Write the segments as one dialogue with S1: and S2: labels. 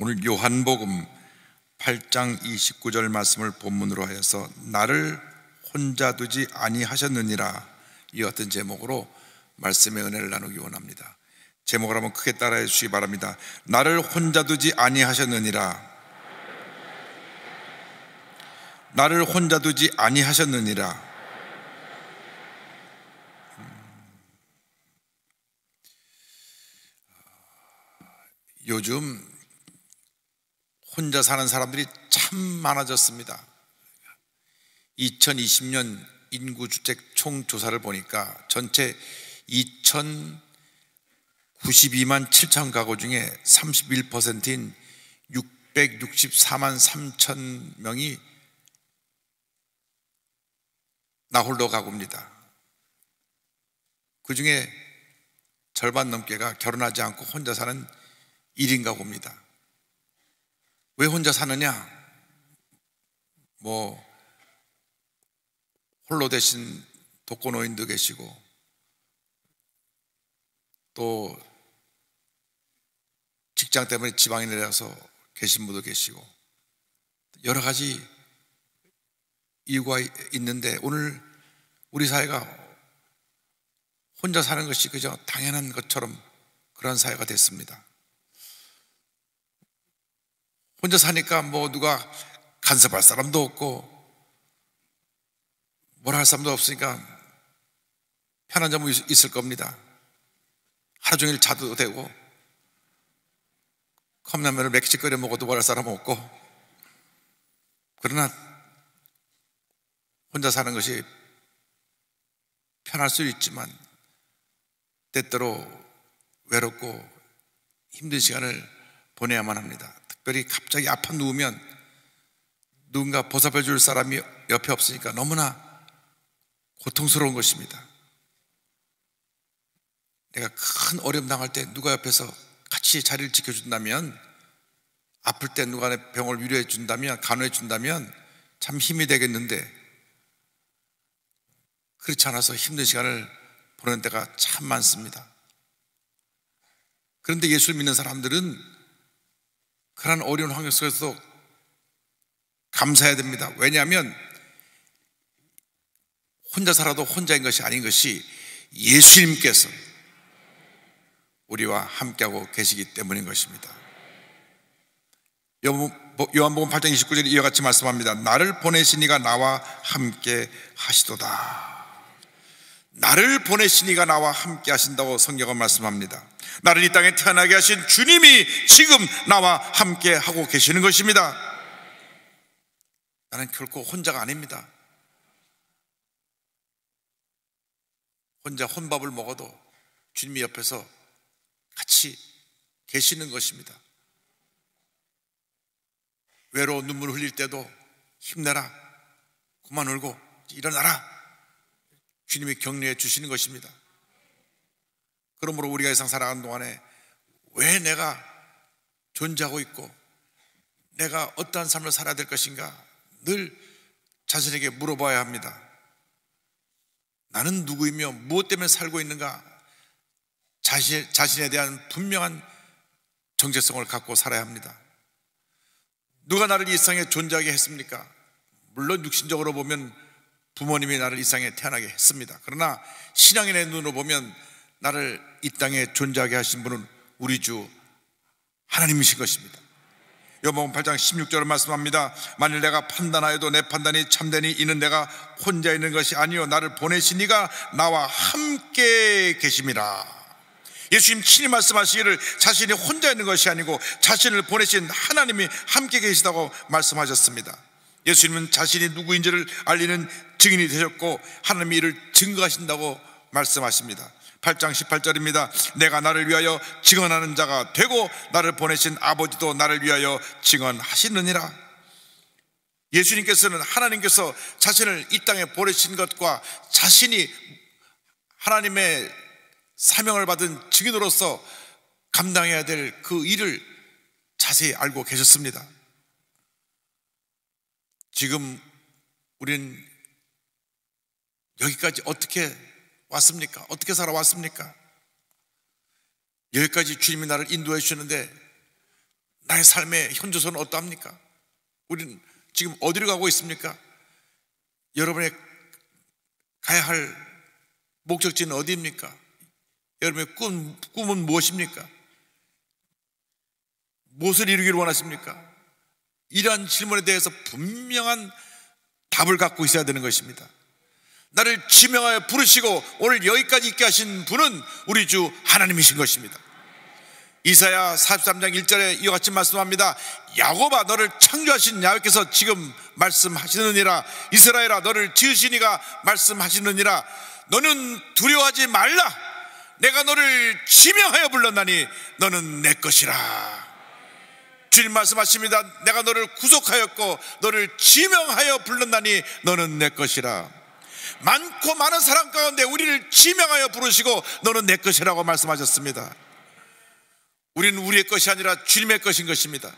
S1: 오늘 요한복음 8장 29절 말씀을 본문으로 하여서 나를 혼자 두지 아니하셨느니라 이 어떤 제목으로 말씀의 은혜를 나누기 원합니다. 제목을 한번 크게 따라해 주시기 바랍니다. 나를 혼자 두지 아니하셨느니라. 나를 혼자 두지 아니하셨느니라. 음. 아, 요즘 혼자 사는 사람들이 참 많아졌습니다. 2020년 인구주택 총조사를 보니까 전체 2,092만 7천 가구 중에 31%인 664만 3천 명이 나홀로 가구입니다. 그 중에 절반 넘게가 결혼하지 않고 혼자 사는 1인 가구입니다. 왜 혼자 사느냐? 뭐, 홀로 대신 독거노인도 계시고, 또 직장 때문에 지방에 내려서 계신 분도 계시고, 여러 가지 이유가 있는데, 오늘 우리 사회가 혼자 사는 것이 그저 당연한 것처럼 그런 사회가 됐습니다. 혼자 사니까 뭐 누가 간섭할 사람도 없고 뭐라 할 사람도 없으니까 편한 점은 있을 겁니다. 하루 종일 자도 되고 컵라면을 맥시 끓여 먹어도 뭐할 사람 없고 그러나 혼자 사는 것이 편할 수 있지만 때때로 외롭고 힘든 시간을 보내야만 합니다. 특별히 갑자기 아파 누우면 누군가 보살펴 줄 사람이 옆에 없으니까 너무나 고통스러운 것입니다. 내가 큰 어려움 당할 때 누가 옆에서 같이 자리를 지켜준다면 아플 때 누가 내 병을 위로해 준다면 간호해 준다면 참 힘이 되겠는데 그렇지 않아서 힘든 시간을 보는 때가 참 많습니다. 그런데 예수를 믿는 사람들은 그런 어려운 환경 속에서도 감사해야 됩니다. 왜냐하면 혼자 살아도 혼자인 것이 아닌 것이 예수님께서 우리와 함께하고 계시기 때문인 것입니다. 요한복음 8장 29절에 이와 같이 말씀합니다. 나를 보내시니가 나와 함께 하시도다. 나를 보내시니가 나와 함께 하신다고 성경은 말씀합니다. 나를 이 땅에 태어나게 하신 주님이 지금 나와 함께 하고 계시는 것입니다. 나는 결코 혼자가 아닙니다. 혼자 혼밥을 먹어도 주님이 옆에서 같이 계시는 것입니다. 외로워 눈물 흘릴 때도 힘내라. 그만 울고 일어나라. 주님이 격려해 주시는 것입니다. 그러므로 우리가 이상 살아가는 동안에 왜 내가 존재하고 있고 내가 어떠한 삶을 살아야 될 것인가 늘 자신에게 물어봐야 합니다. 나는 누구이며 무엇 때문에 살고 있는가 자신, 자신에 대한 분명한 정체성을 갖고 살아야 합니다. 누가 나를 이상에 존재하게 했습니까? 물론 육신적으로 보면 부모님이 나를 이상에 태어나게 했습니다. 그러나 신앙인의 눈으로 보면 나를 이 땅에 존재하게 하신 분은 우리 주 하나님이신 것입니다. 요복음 8장 16절을 말씀합니다. 만일 내가 판단하여도 내 판단이 참되니 이는 내가 혼자 있는 것이 아니요 나를 보내신 이가 나와 함께 계심이라. 예수님 친히 말씀하시기를 자신이 혼자 있는 것이 아니고 자신을 보내신 하나님이 함께 계시다고 말씀하셨습니다. 예수님은 자신이 누구인지를 알리는 증인이 되셨고 하나님의 일을 증거하신다고 말씀하십니다. 8장 18절입니다. 내가 나를 위하여 증언하는 자가 되고 나를 보내신 아버지도 나를 위하여 증언하시느니라. 예수님께서는 하나님께서 자신을 이 땅에 보내신 것과 자신이 하나님의 사명을 받은 증인으로서 감당해야 될 그 일을 자세히 알고 계셨습니다. 지금 우린 여기까지 어떻게 왔습니까? 어떻게 살아왔습니까? 여기까지 주님이 나를 인도해 주셨는데 나의 삶의 현조선은 어떠합니까? 우리는 지금 어디로 가고 있습니까? 여러분의 가야 할 목적지는 어디입니까? 여러분의 꿈, 꿈은 무엇입니까? 무엇을 이루기를 원하십니까? 이러한 질문에 대해서 분명한 답을 갖고 있어야 되는 것입니다. 나를 지명하여 부르시고 오늘 여기까지 있게 하신 분은 우리 주 하나님이신 것입니다. 이사야 43장 1절에 이와 같이 말씀합니다. 야곱아 너를 창조하신 야훼께서 지금 말씀하시느니라 이스라엘아 너를 지으시니가 말씀하시느니라 너는 두려워하지 말라 내가 너를 지명하여 불렀나니 너는 내 것이라. 주님 말씀하십니다. 내가 너를 구속하였고 너를 지명하여 불렀나니 너는 내 것이라. 많고 많은 사람 가운데 우리를 지명하여 부르시고 너는 내 것이라고 말씀하셨습니다. 우리는 우리의 것이 아니라 주님의 것인 것입니다.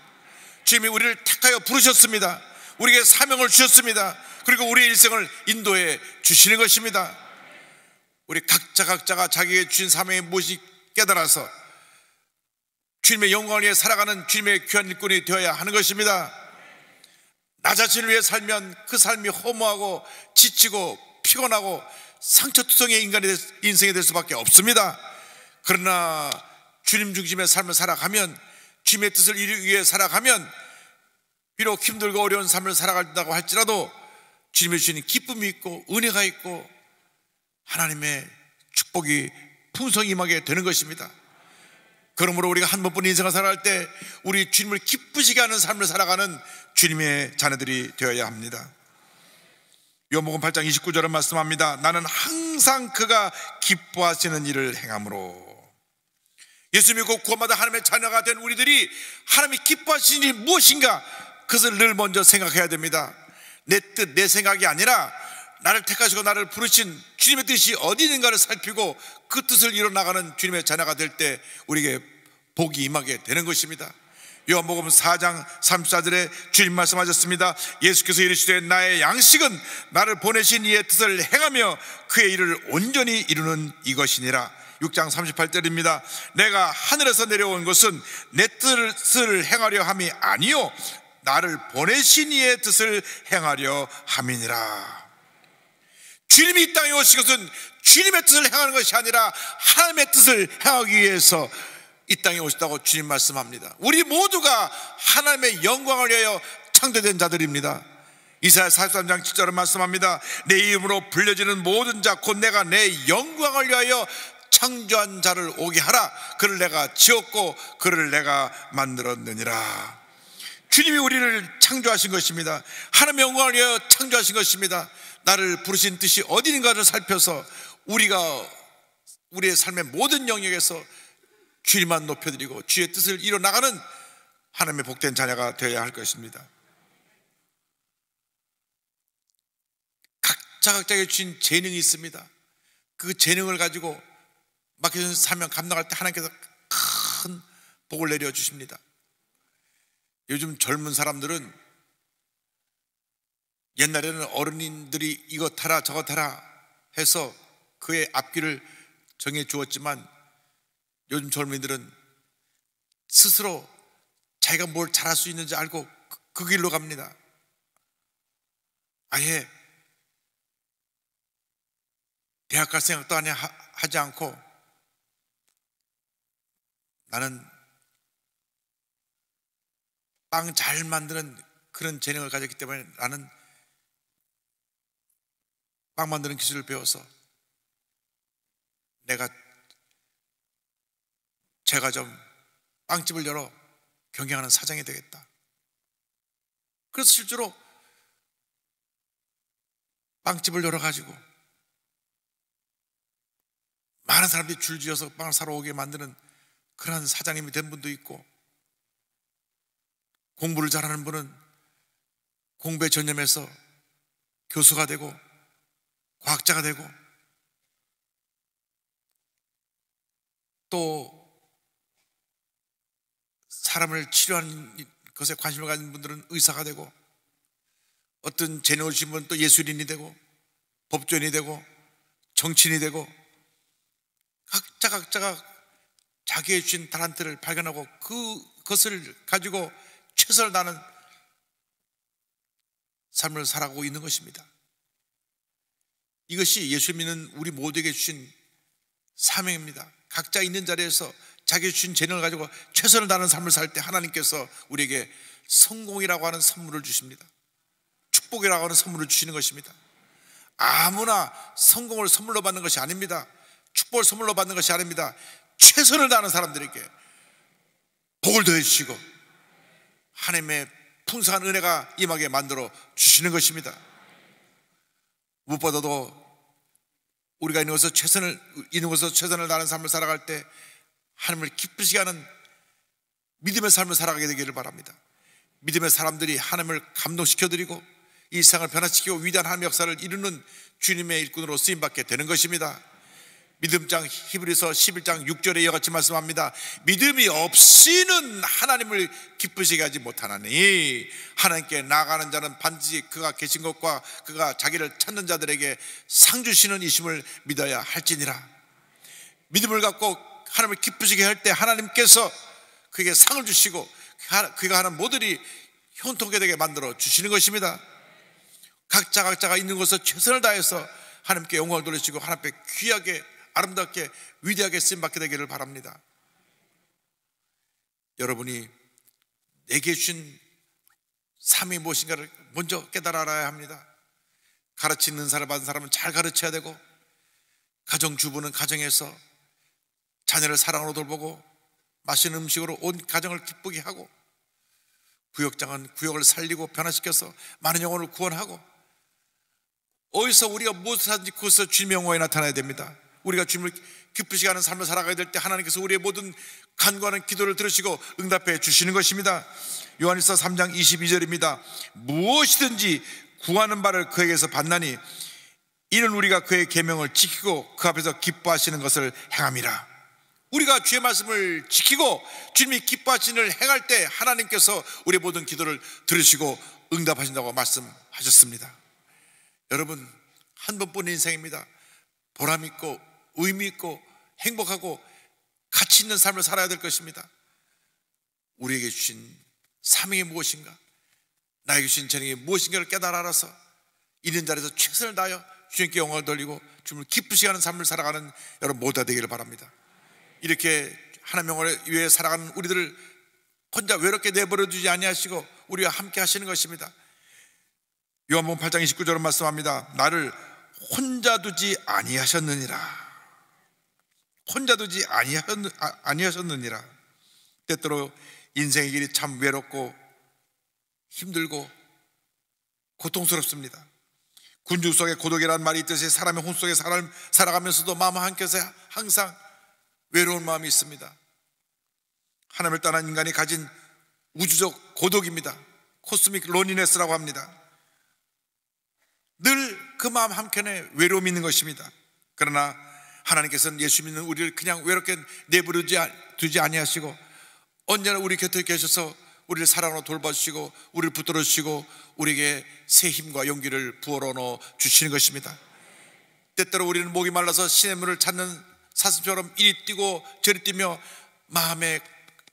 S1: 주님이 우리를 택하여 부르셨습니다. 우리에게 사명을 주셨습니다. 그리고 우리의 일생을 인도해 주시는 것입니다. 우리 각자 각자가 자기의 주신 사명이 무엇이 깨달아서 주님의 영광을 위해 살아가는 주님의 귀한 일꾼이 되어야 하는 것입니다. 나 자신을 위해 살면 그 삶이 허무하고 지치고 피곤하고 상처투성의 인간의 인생이 될 수밖에 없습니다. 그러나 주님 중심의 삶을 살아가면 주님의 뜻을 이루기 위해 살아가면 비록 힘들고 어려운 삶을 살아간다고 할지라도 주님의 주신 기쁨이 있고 은혜가 있고 하나님의 축복이 풍성 임하게 되는 것입니다. 그러므로 우리가 한 번뿐 인생을 살아갈 때 우리 주님을 기쁘시게 하는 삶을 살아가는 주님의 자녀들이 되어야 합니다. 요목은 8장 29절은 말씀합니다. 나는 항상 그가 기뻐하시는 일을 행함으로 예수 믿고 구원받아 하나님의 자녀가 된 우리들이 하나님이 기뻐하시는 일이 무엇인가 그것을 늘 먼저 생각해야 됩니다. 내 뜻, 내 생각이 아니라 나를 택하시고 나를 부르신 주님의 뜻이 어디 있는가를 살피고 그 뜻을 이뤄나가는 주님의 자녀가 될 때 우리에게 복이 임하게 되는 것입니다. 요한복음 4장 34절에 주님 말씀하셨습니다. 예수께서 이르시되 나의 양식은 나를 보내신 이의 뜻을 행하며 그의 일을 온전히 이루는 이것이니라. 6장 38절입니다. 내가 하늘에서 내려온 것은 내 뜻을 행하려 함이 아니요 나를 보내신 이의 뜻을 행하려 함이니라. 주님이 이 땅에 오신 것은 주님의 뜻을 행하는 것이 아니라 하나님의 뜻을 행하기 위해서 이 땅에 오셨다고 주님 말씀합니다. 우리 모두가 하나님의 영광을 위하여 창조된 자들입니다. 이사야 43장 7절은 말씀합니다. 내 이름으로 불려지는 모든 자 곧 내가 내 영광을 위하여 창조한 자를 오게 하라. 그를 내가 지었고 그를 내가 만들었느니라. 주님이 우리를 창조하신 것입니다. 하나님의 영광을 위하여 창조하신 것입니다. 나를 부르신 뜻이 어디인가를 살펴서 우리가 우리의 삶의 모든 영역에서 주님만 높여드리고 주의 뜻을 이뤄나가는 하나님의 복된 자녀가 되어야 할 것입니다. 각자 각자에게 주신 재능이 있습니다. 그 재능을 가지고 맡겨진 사명 감당할 때 하나님께서 큰 복을 내려주십니다. 요즘 젊은 사람들은 옛날에는 어른들이 이것 하라 저것 하라 해서 그의 앞길을 정해 주었지만 요즘 젊은이들은 스스로 자기가 뭘 잘할 수 있는지 알고 그, 그 길로 갑니다. 아예 대학 갈 생각도 아니 하지 않고 나는 빵 잘 만드는 그런 재능을 가졌기 때문에 나는 빵 만드는 기술을 배워서 내가 제가 좀 빵집을 열어 경영하는 사장이 되겠다. 그래서 실제로 빵집을 열어가지고 많은 사람들이 줄지어서 빵을 사러 오게 만드는 그런 사장님이 된 분도 있고 공부를 잘하는 분은 공부에 전념해서 교수가 되고 과학자가 되고 또 사람을 치료하는 것에 관심을 가진 분들은 의사가 되고 어떤 재능 을신 분은 또 예술인이 되고 법조인이 되고 정치인이 되고 각자 각자가 자기의 주신 달란트를 발견하고 그, 그것을 가지고 최선을 다하는 삶을 살아가고 있는 것입니다. 이것이 예수 믿는 우리 모두에게 주신 사명입니다. 각자 있는 자리에서 자기 주신 재능을 가지고 최선을 다하는 삶을 살 때 하나님께서 우리에게 성공이라고 하는 선물을 주십니다. 축복이라고 하는 선물을 주시는 것입니다. 아무나 성공을 선물로 받는 것이 아닙니다. 축복을 선물로 받는 것이 아닙니다. 최선을 다하는 사람들에게 복을 더해 주시고 하나님의 풍성한 은혜가 임하게 만들어 주시는 것입니다. 무엇보다도 우리가 있는 곳에서 최선을 있는 곳에서 최선을 다하는 삶을 살아갈 때 하나님을 기쁘시게 하는 믿음의 삶을 살아가게 되기를 바랍니다. 믿음의 사람들이 하나님을 감동시켜드리고 이 세상을 변화시키고 위대한 하나님의 역사를 이루는 주님의 일꾼으로 쓰임받게 되는 것입니다. 믿음장 히브리서 11장 6절에 이와 같이 말씀합니다. 믿음이 없이는 하나님을 기쁘시게 하지 못하나니 하나님께 나가는 자는 반드시 그가 계신 것과 그가 자기를 찾는 자들에게 상 주시는 이심을 믿어야 할지니라. 믿음을 갖고 하나님을 기쁘시게 할 때 하나님께서 그에게 상을 주시고 그 그가 하는 모들이 형통게 되게 만들어 주시는 것입니다. 각자 각자가 있는 곳에 최선을 다해서 하나님께 영광을 돌리시고 하나님께 귀하게 아름답게 위대하게 쓰임 받게 되기를 바랍니다. 여러분이 내게 주신 삶이 무엇인가를 먼저 깨달아 알아야 합니다. 가르치는 사람 받은 사람은 잘 가르쳐야 되고 가정주부는 가정에서 자녀를 사랑으로 돌보고 맛있는 음식으로 온 가정을 기쁘게 하고 구역장은 구역을 살리고 변화시켜서 많은 영혼을 구원하고 어디서 우리가 무엇을 하든지 그것을 주님의 영광에 나타나야 됩니다. 우리가 주님을 기쁘시게 하는 삶을 살아가야 될 때 하나님께서 우리의 모든 간과하는 기도를 들으시고 응답해 주시는 것입니다. 요한일서 3장 22절입니다. 무엇이든지 구하는 바를 그에게서 받나니 이는 우리가 그의 계명을 지키고 그 앞에서 기뻐하시는 것을 행함이라. 우리가 주의 말씀을 지키고 주님이 기뻐하시는 행할 때 하나님께서 우리 모든 기도를 들으시고 응답하신다고 말씀하셨습니다. 여러분 한 번뿐인 생입니다 보람 있고 의미 있고 행복하고 가치 있는 삶을 살아야 될 것입니다. 우리에게 주신 사명이 무엇인가? 나에게 주신 재능이 무엇인가를 깨달아 알아서 있는 자리에서 최선을 다하여 주님께 영광을 돌리고 주님을 기쁘시게 하는 삶을 살아가는 여러분 모두 가 되기를 바랍니다. 이렇게 하나님을 위해 살아가는 우리들을 혼자 외롭게 내버려 두지 아니하시고 우리와 함께 하시는 것입니다. 요한복음 8장 29절은 말씀합니다. 나를 혼자 두지 아니하셨느니라. 혼자 두지 아, 아니하셨느니라. 때때로 인생의 길이 참 외롭고 힘들고 고통스럽습니다. 군중 속에 고독이라는 말이 있듯이 사람의 혼 속에 살아가면서도 마음 한켠에 항상 외로운 마음이 있습니다. 하나님을 떠난 인간이 가진 우주적 고독입니다. 코스믹 로니네스라고 합니다. 늘 그 마음 한켠에 외로움이 있는 것입니다. 그러나 하나님께서는 예수 믿는 우리를 그냥 외롭게 내버려 두지 아니하시고 언제나 우리 곁에 계셔서 우리를 사랑으로 돌봐주시고 우리를 붙들어 주시고 우리에게 새 힘과 용기를 부어넣어 주시는 것입니다. 때때로 우리는 목이 말라서 시냇물을 찾는 사슴처럼 이리 뛰고 저리 뛰며 마음의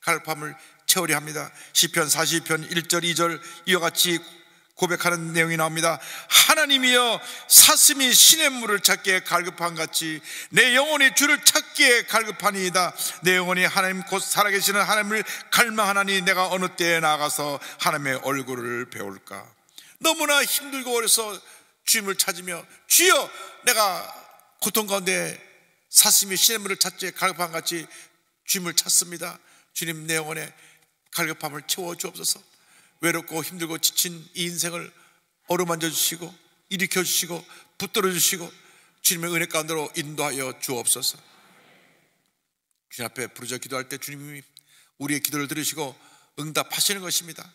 S1: 갈팜을 채우려 합니다. 시편 40편 1절 2절 이와 같이 고백하는 내용이 나옵니다. 하나님이여 사슴이 신의 물을 찾기에 갈급한 같이 내 영혼이 주를 찾기에 갈급하니이다. 내 영혼이 하나님 곧 살아계시는 하나님을 갈망하나니 내가 어느 때에 나가서 하나님의 얼굴을 배울까. 너무나 힘들고 어려서 주님을 찾으며 주여 내가 고통 가운데 사슴이 시냇물을 찾지 갈급함 같이 짐을 찾습니다. 주님 내 영혼에 갈급함을 채워 주옵소서. 외롭고 힘들고 지친 이 인생을 어루만져 주시고 일으켜 주시고 붙들어 주시고 주님의 은혜 가운데로 인도하여 주옵소서. 주님 앞에 부르짖어 기도할 때 주님이 우리의 기도를 들으시고 응답하시는 것입니다.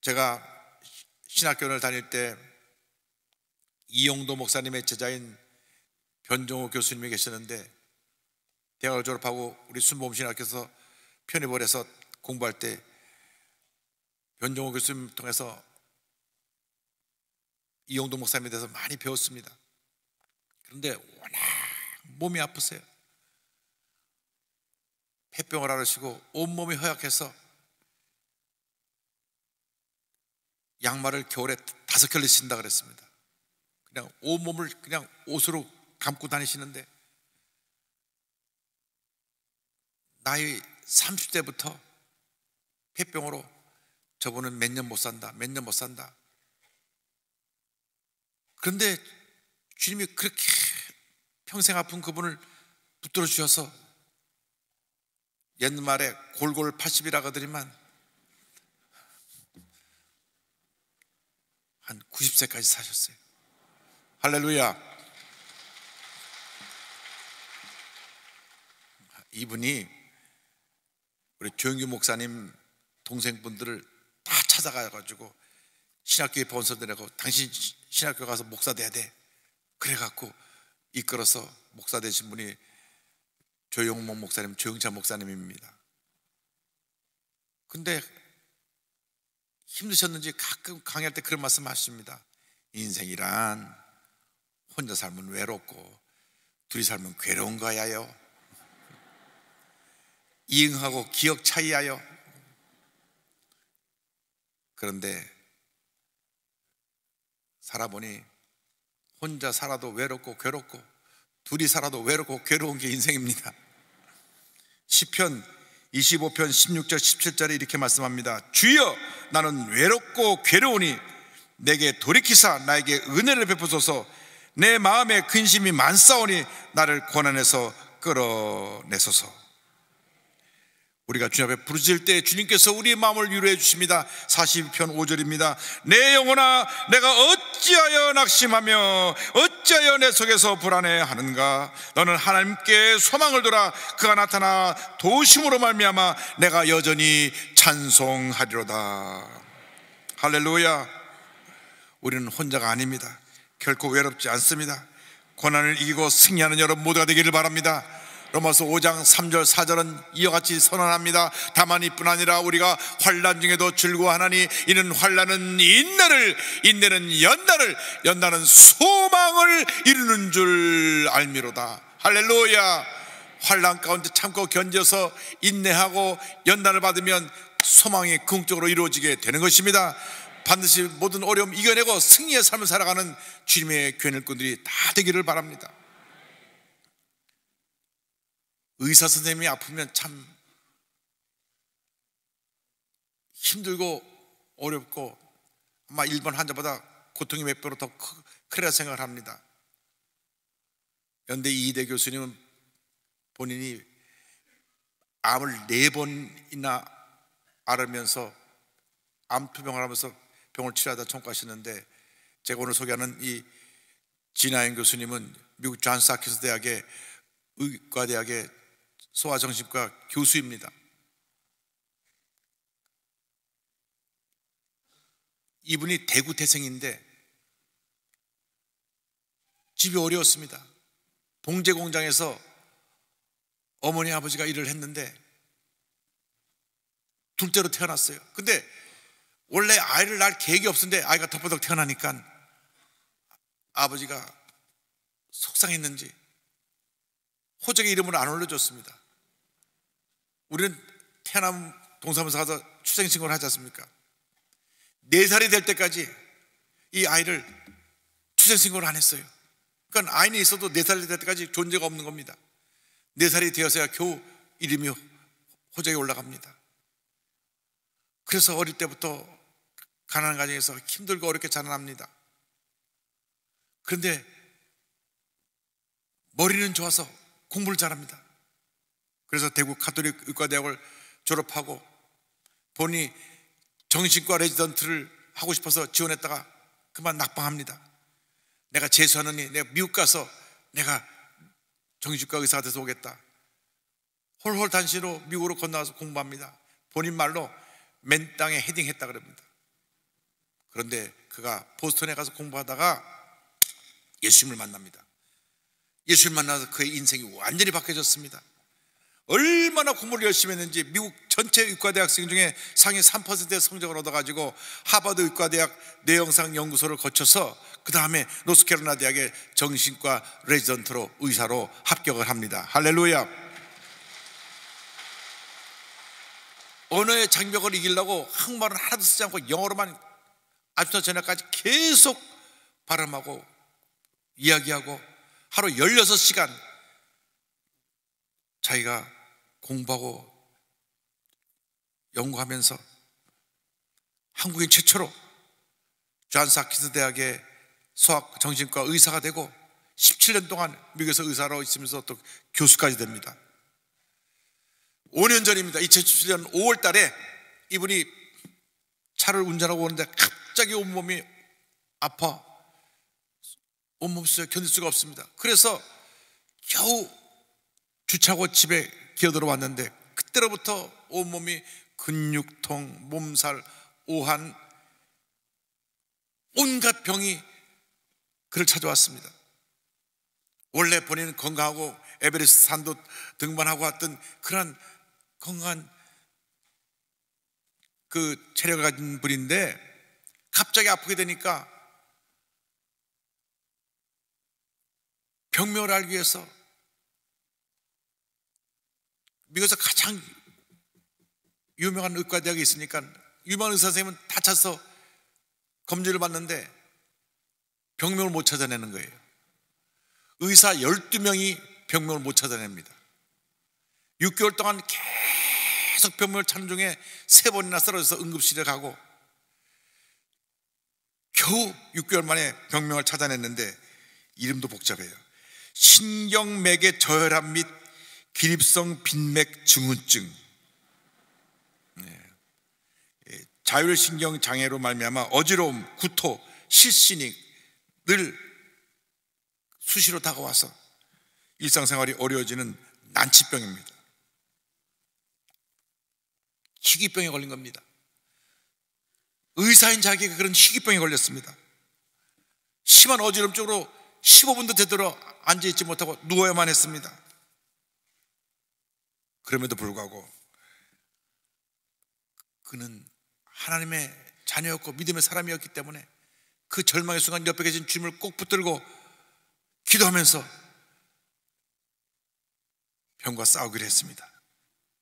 S1: 제가 신학교를 다닐 때 이용도 목사님의 제자인 변종호 교수님이 계시는데 대학을 졸업하고 우리 순복음신학교에서 편입을 해서 공부할 때 변종호 교수님 통해서 이용도 목사님에 대해서 많이 배웠습니다. 그런데 워낙 몸이 아프세요. 폐병을 앓으시고 온몸이 허약해서 양말을 겨울에 다섯 켤레 신다 그랬습니다. 그냥 온몸을 그냥 옷으로 감고 다니시는데 나이 30대부터 폐병으로 저분은 몇 년 못 산다, 몇 년 못 산다. 그런데 주님이 그렇게 평생 아픈 그분을 붙들어 주셔서 옛말에 골골 80이라 하더니만 한 90세까지 사셨어요. 할렐루야. 이분이 우리 조영규 목사님 동생분들을 다 찾아가가지고 신학교에 번서들하고 당신 신학교 가서 목사 돼야 돼. 그래갖고 이끌어서 목사 되신 분이 조영목 목사님, 조영찬 목사님입니다. 근데 힘드셨는지 가끔 강의할 때 그런 말씀 하십니다. 인생이란 혼자 살면 외롭고 둘이 살면 괴로운 거야요. 이응하고 기억 차이야요. 그런데 살아보니 혼자 살아도 외롭고 괴롭고 둘이 살아도 외롭고 괴로운 게 인생입니다. 시편 25편 16절 17절에 이렇게 말씀합니다. 주여 나는 외롭고 괴로우니 내게 돌이키사 나에게 은혜를 베푸소서 내 마음에 근심이 많사오니 나를 고난에서 끌어내소서. 우리가 주님 앞에 부르짖을 때 주님께서 우리의 마음을 위로해 주십니다. 42편 5절입니다. 내 영혼아 내가 어찌하여 낙심하며 어찌하여 내 속에서 불안해하는가 너는 하나님께 소망을 돌아 그가 나타나 도심으로 말미암아 내가 여전히 찬송하리로다. 할렐루야. 우리는 혼자가 아닙니다. 결코 외롭지 않습니다. 고난을 이기고 승리하는 여러분 모두가 되기를 바랍니다. 로마서 5장 3절 4절은 이와 같이 선언합니다. 다만 이뿐 아니라 우리가 환란 중에도 즐거워하나니 이는 환란은 인내를 인내는 연단을 연단은 소망을 이루는 줄 알미로다. 할렐루야. 환란 가운데 참고 견뎌서 인내하고 연단을 받으면 소망이 궁적으로 이루어지게 되는 것입니다. 반드시 모든 어려움 이겨내고 승리의 삶을 살아가는 주님의 교회일꾼들이 다 되기를 바랍니다. 의사 선생님이 아프면 참 힘들고 어렵고 아마 일반 환자보다 고통이 몇 배로 더 크리라 생각을 합니다. 연대 이대 교수님은 본인이 암을 네 번이나 앓으면서 암투병을 하면서 병을 치료하다 청구하셨는데 제가 오늘 소개하는 이 진하인 교수님은 미국 존스하킨스 대학의 의과대학의 소아정신과 교수입니다. 이분이 대구 태생인데 집이 어려웠습니다. 봉제 공장에서 어머니 아버지가 일을 했는데 둘째로 태어났어요. 근데 원래 아이를 낳을 계획이 없었는데 아이가 덮어덕 태어나니까 아버지가 속상했는지 호적의 이름을 안 올려줬습니다. 우리는 태어남 동사무소 가서 출생신고를 하지 않습니까? 네 살이 될 때까지 이 아이를 출생신고를 안 했어요. 그러니까 아이는 있어도 네 살이 될 때까지 존재가 없는 겁니다. 네 살이 되어서야 겨우 이름이 호적에 올라갑니다. 그래서 어릴 때부터 가난한 가정에서 힘들고 어렵게 자라납니다. 그런데 머리는 좋아서 공부를 잘합니다. 그래서 대구 카톨릭 의과대학을 졸업하고 본인이 정신과 레지던트를 하고 싶어서 지원했다가 그만 낙방합니다. 내가 재수하느니 내가 미국 가서 내가 정신과 의사가 돼서 오겠다. 홀홀 단신으로 미국으로 건너와서 공부합니다. 본인 말로 맨 땅에 헤딩했다 그럽니다. 그런데 그가 보스턴에 가서 공부하다가 예수님을 만납니다. 예수을 만나서 그의 인생이 완전히 바뀌어졌습니다. 얼마나 공부를 열심히 했는지 미국 전체 의과대학생 중에 상위 3%의 성적을 얻어가지고 하버드 의과대학 뇌영상 연구소를 거쳐서 그 다음에 노스캐롤라나 대학의 정신과 레지던트로 의사로 합격을 합니다. 할렐루야. 언어의 장벽을 이기려고 한국말은 하나도 쓰지 않고 영어로만 아침부터 저녁까지 계속 발음하고 이야기하고 하루 16시간 자기가 공부하고 연구하면서 한국인 최초로 존스하키스 대학의 소학 정신과 의사가 되고 17년 동안 미국에서 의사로 있으면서 또 교수까지 됩니다. 5년 전입니다. 2017년 5월 달에 이분이 차를 운전하고 오는데 갑자기 온몸이 아파 온몸 쓰여 견딜 수가 없습니다. 그래서 겨우 주차고 집에 기어들어 왔는데 그때로부터 온몸이 근육통, 몸살, 오한, 온갖 병이 그를 찾아왔습니다. 원래 본인은 건강하고 에베레스트 산도 등반하고 왔던 그런 건강한 그 체력을 가진 분인데 갑자기 아프게 되니까 병명을 알기 위해서 미국에서 가장 유명한 의과대학이 있으니까 유명한 의사 선생님은 다 찾아서 검진을 받는데 병명을 못 찾아내는 거예요. 의사 12명이 병명을 못 찾아냅니다. 6개월 동안 계속 병명을 찾는 중에 세 번이나 쓰러져서 응급실에 가고 겨우 6개월 만에 병명을 찾아냈는데 이름도 복잡해요. 신경맥의 저혈압 및 기립성 빈맥 증후증. 네. 예, 자율신경 장애로 말미암아 어지러움, 구토, 실신이 늘 수시로 다가와서 일상생활이 어려워지는 난치병입니다. 희귀병에 걸린 겁니다. 의사인 자기가 그런 희귀병에 걸렸습니다. 심한 어지럼쪽으로 15분도 되도록 앉아있지 못하고 누워야만 했습니다. 그럼에도 불구하고 그는 하나님의 자녀였고 믿음의 사람이었기 때문에 그 절망의 순간 옆에 계신 주님을 꼭 붙들고 기도하면서 병과 싸우기로 했습니다.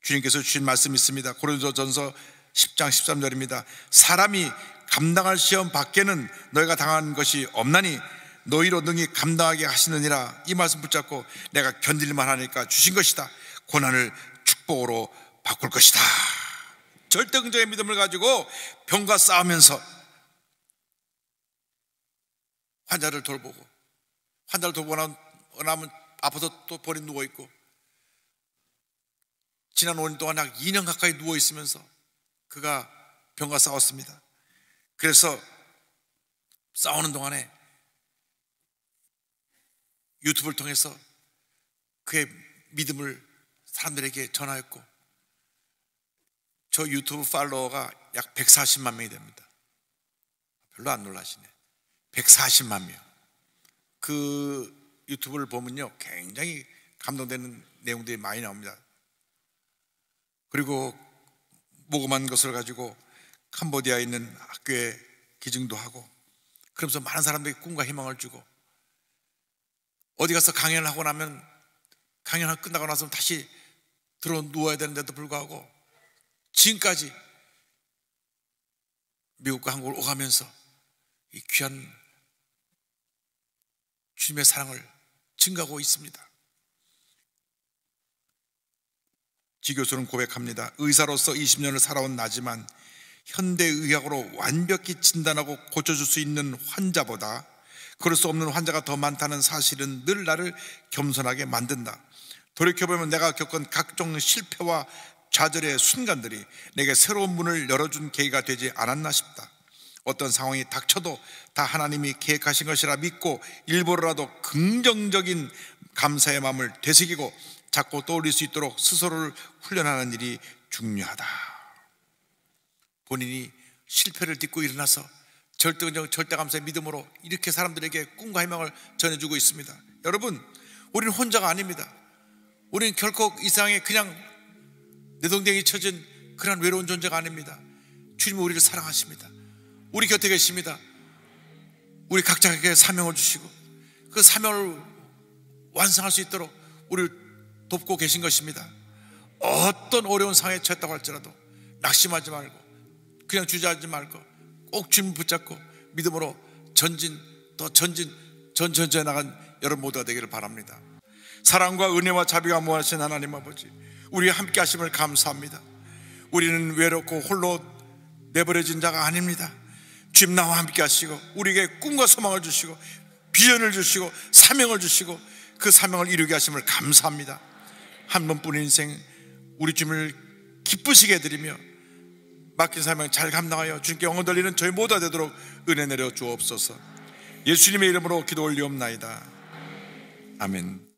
S1: 주님께서 주신 말씀이 있습니다. 고린도전서 10장 13절입니다. 사람이 감당할 시험 밖에는 너희가 당한 것이 없나니 너희로 능히 감당하게 하시느니라 이 말씀 붙잡고 내가 견딜만 하니까 주신 것이다. 고난을 축복으로 바꿀 것이다. 절대 긍정의 믿음을 가지고 병과 싸우면서 환자를 돌보고 환자를 돌보고 나면 아파서 또 본인 누워있고 지난 5년 동안 약 2년 가까이 누워있으면서 그가 병과 싸웠습니다. 그래서 싸우는 동안에 유튜브를 통해서 그의 믿음을 사람들에게 전하였고 저 유튜브 팔로워가 약 140만 명이 됩니다. 별로 안 놀라시네. 140만 명. 그 유튜브를 보면요. 굉장히 감동되는 내용들이 많이 나옵니다. 그리고 모금한 것을 가지고 캄보디아에 있는 학교에 기증도 하고 그러면서 많은 사람들에게 꿈과 희망을 주고 어디 가서 강연을 하고 나면 강연 을 끝나고 나서 다시 들어 누워야 되는데도 불구하고 지금까지 미국과 한국을 오가면서 이 귀한 주님의 사랑을 증가하고 있습니다. 지교수는 고백합니다. 의사로서 20년을 살아온 나지만 현대의학으로 완벽히 진단하고 고쳐줄 수 있는 환자보다 그럴 수 없는 환자가 더 많다는 사실은 늘 나를 겸손하게 만든다. 돌이켜보면 내가 겪은 각종 실패와 좌절의 순간들이 내게 새로운 문을 열어준 계기가 되지 않았나 싶다. 어떤 상황이 닥쳐도 다 하나님이 계획하신 것이라 믿고 일부러라도 긍정적인 감사의 마음을 되새기고 자꾸 떠올릴 수 있도록 스스로를 훈련하는 일이 중요하다. 본인이 실패를 딛고 일어나서 절대적 절대감사의 믿음으로 이렇게 사람들에게 꿈과 희망을 전해주고 있습니다. 여러분, 우리는 혼자가 아닙니다. 우리는 결코 이상에 그냥 내동댕이 쳐진 그런 외로운 존재가 아닙니다. 주님은 우리를 사랑하십니다. 우리 곁에 계십니다. 우리 각자에게 사명을 주시고 그 사명을 완성할 수 있도록 우리를 돕고 계신 것입니다. 어떤 어려운 상황에 처했다고 할지라도 낙심하지 말고 그냥 주저하지 말고 꼭 주님 붙잡고 믿음으로 전진 더 전진 전전전 나간 여러분 모두가 되기를 바랍니다. 사랑과 은혜와 자비가 모아신 하나님 아버지 우리 함께 하심을 감사합니다. 우리는 외롭고 홀로 내버려진 자가 아닙니다. 주님 나와 함께 하시고 우리에게 꿈과 소망을 주시고 비전을 주시고 사명을 주시고 그 사명을 이루게 하심을 감사합니다. 한 번뿐인 인생 우리 주님을 기쁘시게 드리며 맡긴 사명 잘 감당하여 주님께 영원 돌리는 저희 모두 가 되도록 은혜 내려 주옵소서. 예수님의 이름으로 기도 올리옵나이다. 아멘.